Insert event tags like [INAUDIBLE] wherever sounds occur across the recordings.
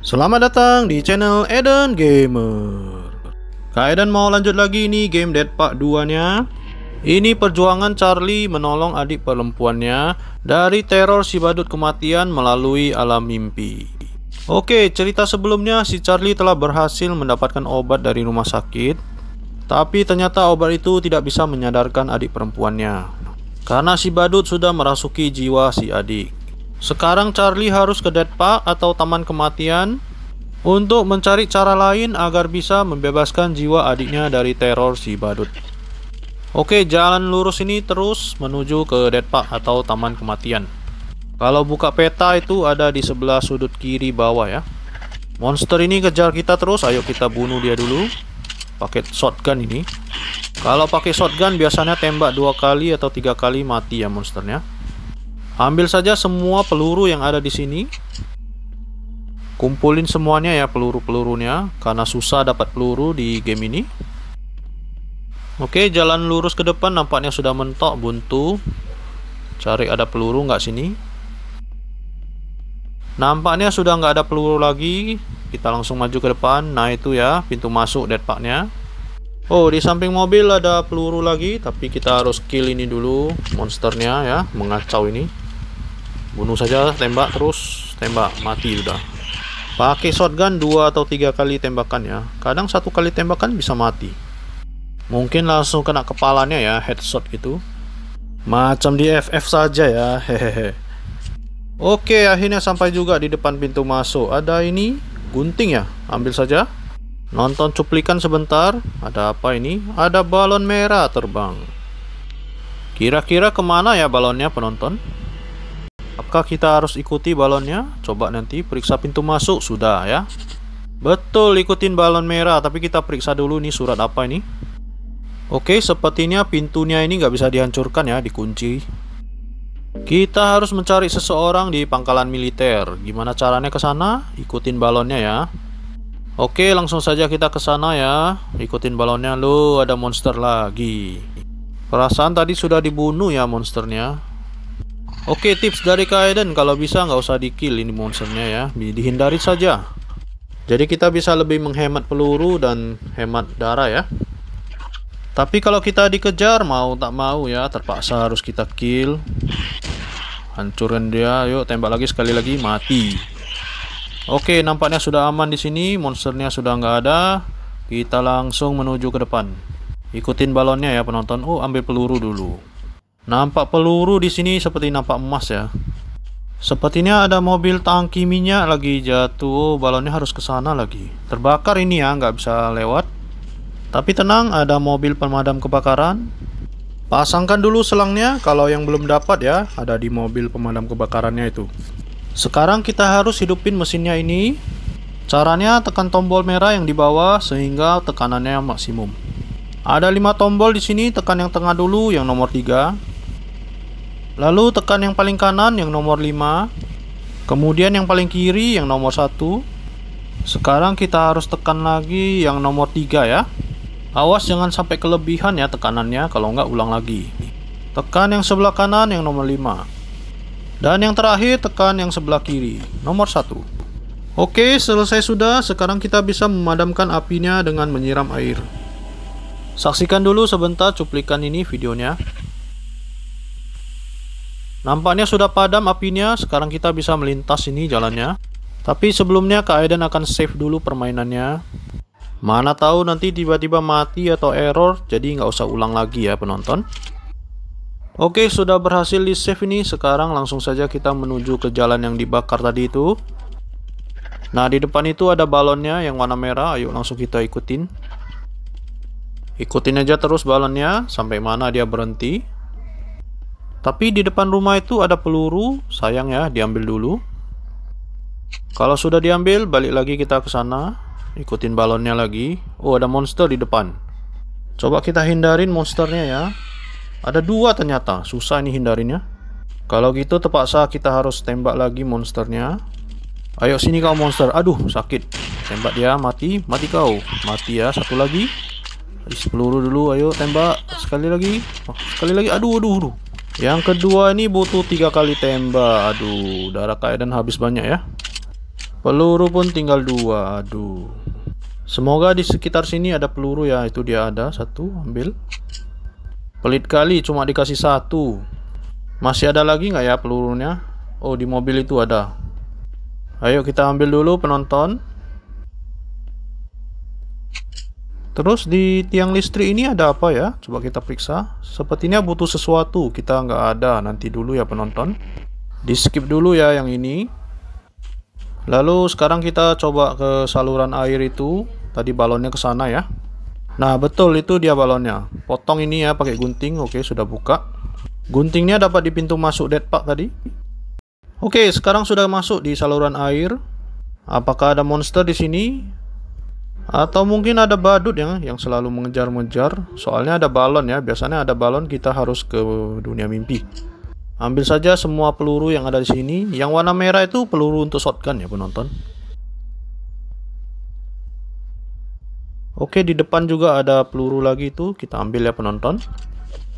Selamat datang di channel Eden Gamer Kak Eden mau lanjut lagi nih game Dead Park 2 nya Ini perjuangan Charlie menolong adik perempuannya Dari teror si badut kematian melalui alam mimpi Oke cerita sebelumnya si Charlie telah berhasil mendapatkan obat dari rumah sakit Tapi ternyata obat itu tidak bisa menyadarkan adik perempuannya Karena si badut sudah merasuki jiwa si adik sekarang Charlie harus ke Dead atau Taman Kematian untuk mencari cara lain agar bisa membebaskan jiwa adiknya dari teror si badut. Oke, jalan lurus ini terus menuju ke Dead atau Taman Kematian. Kalau buka peta itu ada di sebelah sudut kiri bawah ya. Monster ini kejar kita terus, ayo kita bunuh dia dulu. Pakai shotgun ini. Kalau pakai shotgun biasanya tembak dua kali atau tiga kali mati ya monsternya. Ambil saja semua peluru yang ada di sini. Kumpulin semuanya ya peluru-pelurunya karena susah dapat peluru di game ini. Oke, jalan lurus ke depan nampaknya sudah mentok buntu. Cari ada peluru nggak sini? Nampaknya sudah nggak ada peluru lagi. Kita langsung maju ke depan. Nah itu ya pintu masuk deadpacknya. Oh di samping mobil ada peluru lagi, tapi kita harus kill ini dulu monsternya ya, mengacau ini bunuh saja tembak terus tembak mati sudah pakai shotgun dua atau tiga kali tembakan ya kadang satu kali tembakan bisa mati mungkin langsung kena kepalanya ya headshot gitu macam di FF saja ya hehehe Oke akhirnya sampai juga di depan pintu masuk ada ini gunting ya ambil saja nonton cuplikan sebentar ada apa ini ada balon merah terbang kira-kira kemana ya balonnya penonton Apakah kita harus ikuti balonnya? Coba nanti periksa pintu masuk. Sudah ya. Betul, ikutin balon merah. Tapi kita periksa dulu nih surat apa ini. Oke, sepertinya pintunya ini nggak bisa dihancurkan ya, dikunci. Kita harus mencari seseorang di pangkalan militer. Gimana caranya ke sana? Ikutin balonnya ya. Oke, langsung saja kita ke sana ya. Ikutin balonnya. lo. ada monster lagi. Perasaan tadi sudah dibunuh ya monsternya. Oke tips dari Kaiden kalau bisa nggak usah dikill ini monsternya ya dihindari saja jadi kita bisa lebih menghemat peluru dan hemat darah ya tapi kalau kita dikejar mau tak mau ya terpaksa harus kita kill hancurin dia yuk tembak lagi sekali lagi mati oke nampaknya sudah aman di sini monsternya sudah nggak ada kita langsung menuju ke depan ikutin balonnya ya penonton oh ambil peluru dulu Nampak peluru di sini seperti nampak emas ya. Sepertinya ada mobil tangki minyak lagi jatuh, oh, balonnya harus ke sana lagi. Terbakar ini ya, nggak bisa lewat. Tapi tenang, ada mobil pemadam kebakaran. Pasangkan dulu selangnya, kalau yang belum dapat ya, ada di mobil pemadam kebakarannya itu. Sekarang kita harus hidupin mesinnya ini. Caranya tekan tombol merah yang di bawah sehingga tekanannya maksimum. Ada 5 tombol di sini, tekan yang tengah dulu, yang nomor 3. Lalu tekan yang paling kanan yang nomor 5. Kemudian yang paling kiri yang nomor 1. Sekarang kita harus tekan lagi yang nomor 3 ya. Awas jangan sampai kelebihan ya tekanannya, kalau nggak ulang lagi. Tekan yang sebelah kanan yang nomor 5. Dan yang terakhir tekan yang sebelah kiri, nomor 1. Oke, selesai sudah. Sekarang kita bisa memadamkan apinya dengan menyiram air. Saksikan dulu sebentar cuplikan ini videonya. Nampaknya sudah padam apinya, sekarang kita bisa melintas ini jalannya. Tapi sebelumnya Kak Aiden akan save dulu permainannya. Mana tahu nanti tiba-tiba mati atau error, jadi nggak usah ulang lagi ya penonton. Oke, sudah berhasil di save ini, sekarang langsung saja kita menuju ke jalan yang dibakar tadi itu. Nah, di depan itu ada balonnya yang warna merah. Ayo langsung kita ikutin. Ikutin aja terus balonnya sampai mana dia berhenti. Tapi di depan rumah itu ada peluru, sayang ya diambil dulu. Kalau sudah diambil, balik lagi kita ke sana. Ikutin balonnya lagi. Oh, ada monster di depan. Coba kita hindarin monsternya ya. Ada dua ternyata, susah ini hindarinya. Kalau gitu terpaksa kita harus tembak lagi monsternya. Ayo sini kau monster. Aduh, sakit. Tembak dia, mati. Mati kau. Mati ya, satu lagi. Peluru dulu, ayo tembak. Sekali lagi. Oh, sekali lagi. Aduh, aduh, aduh. Yang kedua ini butuh tiga kali tembak. Aduh, darah Kaiden habis banyak ya. Peluru pun tinggal dua. Aduh. Semoga di sekitar sini ada peluru ya. Itu dia ada satu, ambil. Pelit kali, cuma dikasih satu. Masih ada lagi nggak ya pelurunya? Oh, di mobil itu ada. Ayo kita ambil dulu penonton. Terus di tiang listrik ini ada apa ya? Coba kita periksa. Sepertinya butuh sesuatu. Kita nggak ada. Nanti dulu ya penonton. Di skip dulu ya yang ini. Lalu sekarang kita coba ke saluran air itu. Tadi balonnya ke sana ya. Nah betul itu dia balonnya. Potong ini ya pakai gunting. Oke sudah buka. Guntingnya dapat di pintu masuk deadpack tadi. Oke sekarang sudah masuk di saluran air. Apakah ada monster di sini? Atau mungkin ada badut ya yang selalu mengejar-ngejar. Soalnya ada balon ya, biasanya ada balon kita harus ke dunia mimpi. Ambil saja semua peluru yang ada di sini. Yang warna merah itu peluru untuk shotgun ya penonton. Oke, di depan juga ada peluru lagi itu, kita ambil ya penonton.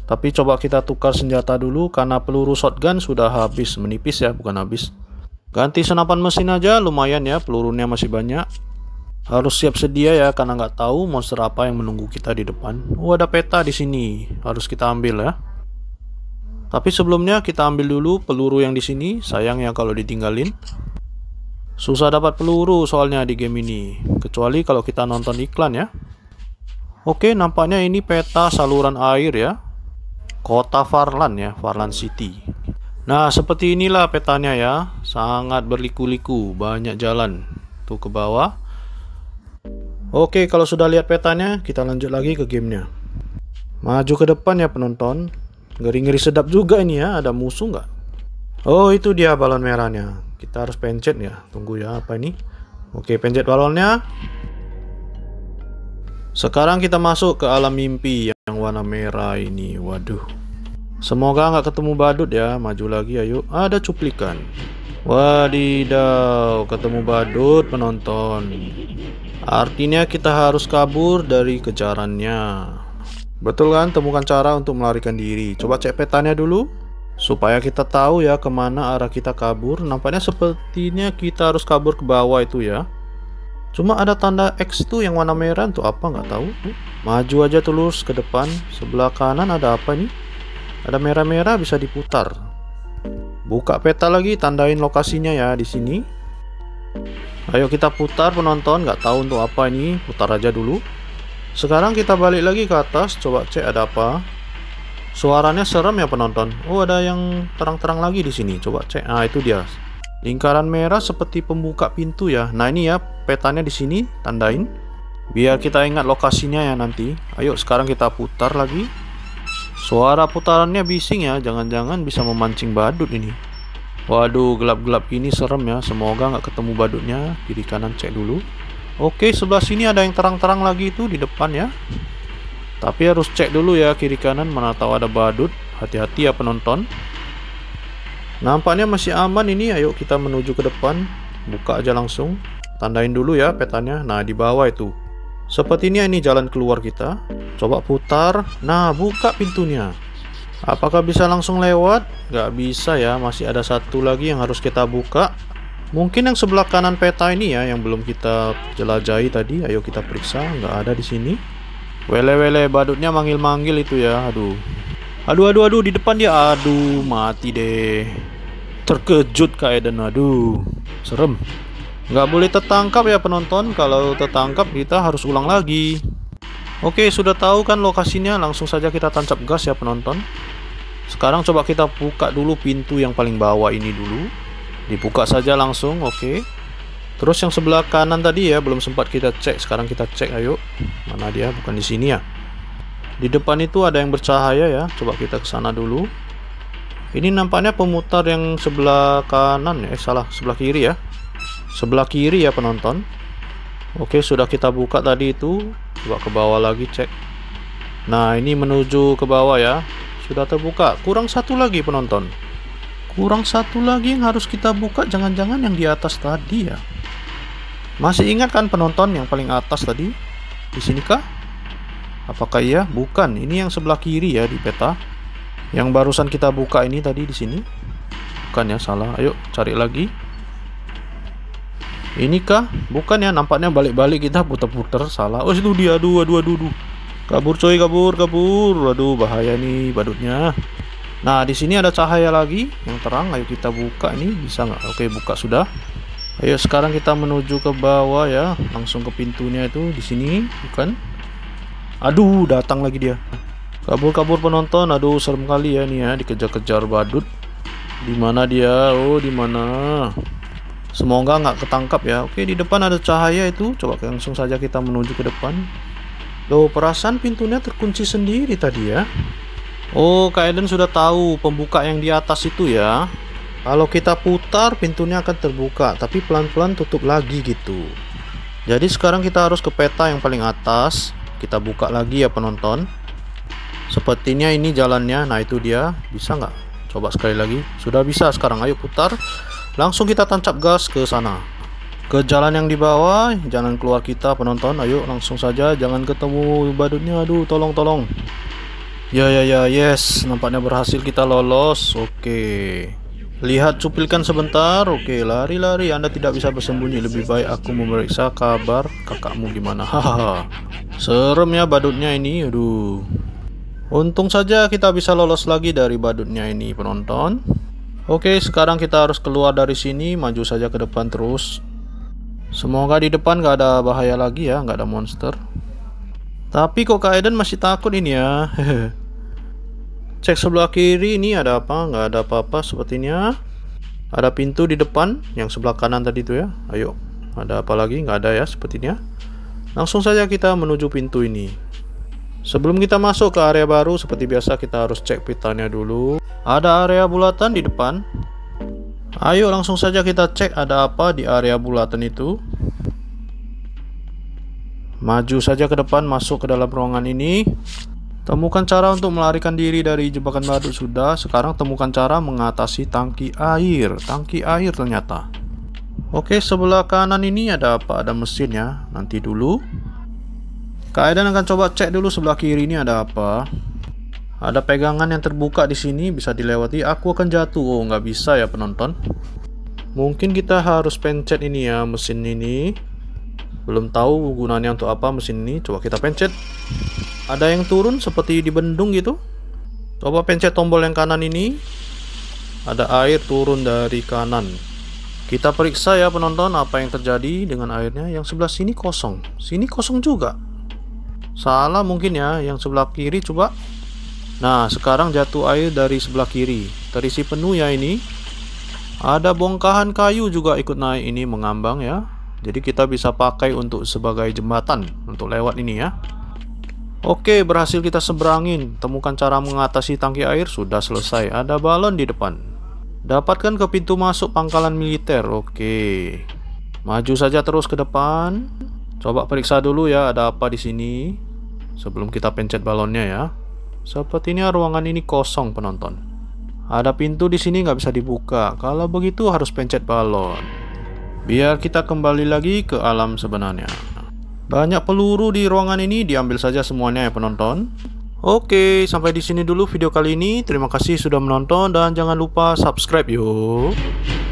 Tapi coba kita tukar senjata dulu karena peluru shotgun sudah habis, menipis ya, bukan habis. Ganti senapan mesin aja, lumayan ya, pelurunya masih banyak. Harus siap sedia ya karena nggak tahu monster apa yang menunggu kita di depan. Oh ada peta di sini, harus kita ambil ya. Tapi sebelumnya kita ambil dulu peluru yang di sini. Sayangnya kalau ditinggalin. Susah dapat peluru soalnya di game ini, kecuali kalau kita nonton iklan ya. Oke, nampaknya ini peta saluran air ya. Kota Farlan ya, Farlan City. Nah, seperti inilah petanya ya. Sangat berliku-liku, banyak jalan. Tuh ke bawah. Oke, kalau sudah lihat petanya, kita lanjut lagi ke gamenya. Maju ke depan ya penonton. Ngeri-ngeri sedap juga ini ya, ada musuh nggak? Oh, itu dia balon merahnya. Kita harus pencet ya. Tunggu ya, apa ini? Oke, pencet balonnya. Sekarang kita masuk ke alam mimpi yang warna merah ini. Waduh. Semoga nggak ketemu badut ya. Maju lagi, ayo. Ada cuplikan. Wadidaw, ketemu badut penonton. Artinya kita harus kabur dari kejarannya. Betul kan? Temukan cara untuk melarikan diri. Coba cek petanya dulu. Supaya kita tahu ya kemana arah kita kabur. Nampaknya sepertinya kita harus kabur ke bawah itu ya. Cuma ada tanda X tuh yang warna merah tuh apa nggak tahu. Maju aja terus ke depan. Sebelah kanan ada apa nih? Ada merah-merah bisa diputar. Buka peta lagi, tandain lokasinya ya di sini. Ayo kita putar penonton, nggak tahu untuk apa ini, putar aja dulu. Sekarang kita balik lagi ke atas, coba cek ada apa. Suaranya serem ya penonton. Oh ada yang terang-terang lagi di sini, coba cek. Ah itu dia. Lingkaran merah seperti pembuka pintu ya. Nah ini ya petanya di sini, tandain. Biar kita ingat lokasinya ya nanti. Ayo sekarang kita putar lagi. Suara putarannya bising ya, jangan-jangan bisa memancing badut ini. Waduh, gelap-gelap ini serem ya. Semoga nggak ketemu badutnya. Kiri kanan cek dulu. Oke, sebelah sini ada yang terang-terang lagi itu di depan ya. Tapi harus cek dulu ya kiri kanan mana tahu ada badut. Hati-hati ya penonton. Nampaknya masih aman ini. Ayo kita menuju ke depan. Buka aja langsung. Tandain dulu ya petanya. Nah, di bawah itu. Sepertinya ini jalan keluar kita. Coba putar. Nah, buka pintunya. Apakah bisa langsung lewat? Gak bisa ya, masih ada satu lagi yang harus kita buka. Mungkin yang sebelah kanan peta ini ya, yang belum kita jelajahi tadi. Ayo kita periksa, Gak ada di sini. Wele-wele, badutnya manggil-manggil itu ya. Aduh. Aduh, aduh, aduh, di depan dia. Aduh, mati deh. Terkejut kayak dan aduh. Serem. Nggak boleh tertangkap ya penonton, kalau tertangkap kita harus ulang lagi. Oke, sudah tahu kan lokasinya, langsung saja kita tancap gas ya penonton. Sekarang coba kita buka dulu pintu yang paling bawah ini dulu. Dibuka saja langsung, oke. Terus yang sebelah kanan tadi ya, belum sempat kita cek, sekarang kita cek ayo. Mana dia? Bukan di sini ya. Di depan itu ada yang bercahaya ya, coba kita ke sana dulu. Ini nampaknya pemutar yang sebelah kanan ya, eh salah, sebelah kiri ya sebelah kiri ya penonton oke sudah kita buka tadi itu coba ke bawah lagi cek nah ini menuju ke bawah ya sudah terbuka kurang satu lagi penonton kurang satu lagi yang harus kita buka jangan-jangan yang di atas tadi ya masih ingat kan penonton yang paling atas tadi di sini kah apakah iya bukan ini yang sebelah kiri ya di peta yang barusan kita buka ini tadi di sini bukan ya salah ayo cari lagi ini kah? Bukan ya, nampaknya balik-balik kita putar-putar salah. Oh, itu dia. Aduh, aduh, aduh, aduh. Kabur coy, kabur, kabur. Aduh, bahaya nih badutnya. Nah, di sini ada cahaya lagi yang terang. Ayo kita buka nih, bisa nggak? Oke, buka sudah. Ayo sekarang kita menuju ke bawah ya, langsung ke pintunya itu di sini, bukan? Aduh, datang lagi dia. Kabur-kabur penonton. Aduh, serem kali ya nih ya, dikejar-kejar badut. Di mana dia? Oh, di mana? Semoga nggak ketangkap ya. Oke, di depan ada cahaya itu. Coba langsung saja kita menuju ke depan. Loh, perasaan pintunya terkunci sendiri tadi ya. Oh, Kak Eden sudah tahu pembuka yang di atas itu ya. Kalau kita putar, pintunya akan terbuka, tapi pelan-pelan tutup lagi gitu. Jadi sekarang kita harus ke peta yang paling atas. Kita buka lagi ya penonton. Sepertinya ini jalannya. Nah, itu dia. Bisa nggak? Coba sekali lagi. Sudah bisa sekarang. Ayo putar. Langsung kita tancap gas ke sana. Ke jalan yang di bawah, jangan keluar kita penonton. Ayo langsung saja, jangan ketemu badutnya. Aduh, tolong tolong. Ya ya ya, yes, nampaknya berhasil kita lolos. Oke. Lihat cupilkan sebentar. Oke, lari-lari. Anda tidak bisa bersembunyi. Lebih baik aku memeriksa kabar kakakmu gimana. Hahaha. Serem ya badutnya ini. Aduh. Untung saja kita bisa lolos lagi dari badutnya ini, penonton. Oke, sekarang kita harus keluar dari sini, maju saja ke depan terus. Semoga di depan nggak ada bahaya lagi ya, nggak ada monster. Tapi kok Kak Eden masih takut ini ya? [LAUGHS] Cek sebelah kiri ini ada apa? Nggak ada apa-apa sepertinya. Ada pintu di depan yang sebelah kanan tadi itu ya. Ayo, ada apa lagi? Nggak ada ya sepertinya. Langsung saja kita menuju pintu ini. Sebelum kita masuk ke area baru, seperti biasa kita harus cek pitanya dulu. Ada area bulatan di depan. Ayo langsung saja kita cek ada apa di area bulatan itu. Maju saja ke depan, masuk ke dalam ruangan ini. Temukan cara untuk melarikan diri dari jebakan badut sudah. Sekarang temukan cara mengatasi tangki air. Tangki air ternyata. Oke, sebelah kanan ini ada apa? Ada mesin ya. Nanti dulu. Kak akan coba cek dulu sebelah kiri ini ada apa. Ada pegangan yang terbuka di sini, bisa dilewati. Aku akan jatuh. Oh, nggak bisa ya penonton. Mungkin kita harus pencet ini ya, mesin ini. Belum tahu gunanya untuk apa mesin ini. Coba kita pencet. Ada yang turun seperti di bendung gitu. Coba pencet tombol yang kanan ini. Ada air turun dari kanan. Kita periksa ya penonton apa yang terjadi dengan airnya. Yang sebelah sini kosong. Sini kosong juga salah mungkin ya yang sebelah kiri coba nah sekarang jatuh air dari sebelah kiri terisi penuh ya ini ada bongkahan kayu juga ikut naik ini mengambang ya jadi kita bisa pakai untuk sebagai jembatan untuk lewat ini ya Oke berhasil kita seberangin temukan cara mengatasi tangki air sudah selesai ada balon di depan dapatkan ke pintu masuk pangkalan militer oke maju saja terus ke depan Coba periksa dulu ya ada apa di sini sebelum kita pencet balonnya ya. Sepertinya ruangan ini kosong penonton. Ada pintu di sini nggak bisa dibuka. Kalau begitu harus pencet balon. Biar kita kembali lagi ke alam sebenarnya. Banyak peluru di ruangan ini diambil saja semuanya ya penonton. Oke, sampai di sini dulu video kali ini. Terima kasih sudah menonton dan jangan lupa subscribe yuk.